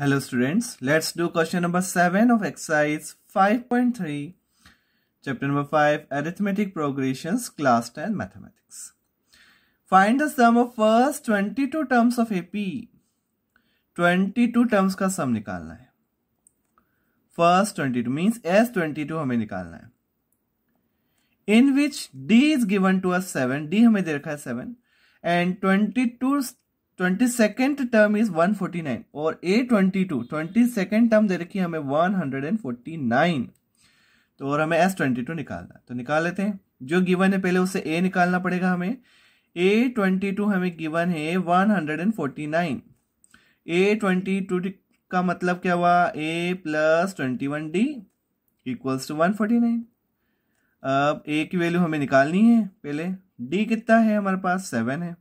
Hello students, let's do question number 7 of exercise 5.3, chapter number 5, Arithmetic Progressions, Class 10 Mathematics. Find the sum of first 22 terms of AP. 22 terms का sum निकालना है. First 22 means S22 हमें निकालना है. In which D is given to us 7, D हमें दे रखा है 7 and 22 twenty second term is one forty nine और A twenty two twenty second term दे रखी है हमें one hundred and forty nine तो और हमें एस ट्वेंटी टू निकालना है तो निकाल लेते हैं जो गिवन है पहले उसे ए निकालना पड़ेगा हमें ए ट्वेंटी टू हमें गिवन है one hundred and forty nine A twenty two का मतलब क्या हुआ A plus twenty one D equals to one forty nine अब ए की वैल्यू हमें निकालनी है पहले डी कितना है हमारे पास सेवन है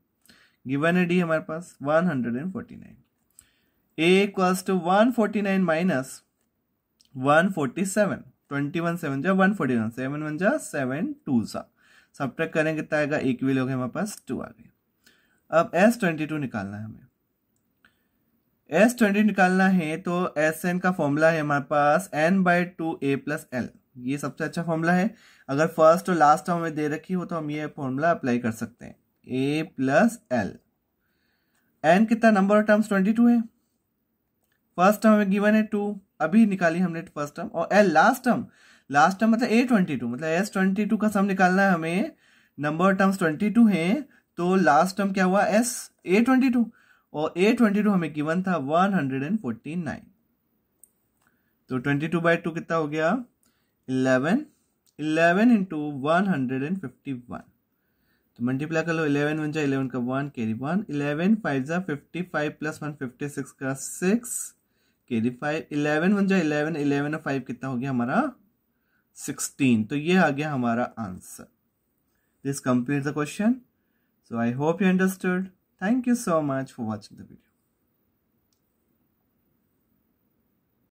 गिवन है डी हमारे पास 149 A equals to 149 minus 147 21 seven जा 149 सेवन वन जा सेवन टू सा सब ट्रैक करें कितना आएगा एक विल लोग हमारे पास टू आ गए अब एस ट्वेंटी टू निकालना है हमें एस ट्वेंटी निकालना है तो एस एन का फॉर्मूला है हमारे पास n by two A plus L ये सबसे अच्छा फॉर्मूला है अगर फर्स्ट और लास्ट टर्म हमें दे रखी हो तो हम ये फॉर्मूला अप्लाई कर सकते हैं ए प्लस एल एन कितना number of terms twenty two है फर्स्ट टर्म हमें गिवन है टू अभी निकाली हमने फर्स्ट टर्म और L last term last term मतलब ए ट्वेंटी टू मतलब एस ट्वेंटी टू का सम निकालना है हमें नंबर टर्म्स ट्वेंटी टू है तो लास्ट टर्म क्या हुआ एस ए ट्वेंटी टू और ए ट्वेंटी टू हमें गिवन था one hundred and forty nine तो ट्वेंटी टू बाई टू कितना हो गया eleven eleven into one hundred and fifty one तो मल्टीप्लाई कर लो इलेवन वन जा इलेवन का one carry one eleven five जा fifty five plus one fifty six का six carry five eleven one जा इलेवन इलेवन और फाइव कितना हो गया हमारा सिक्सटीन तो ये आ गया हमारा answer this complete the question so I hope you understood thank you so much for watching the video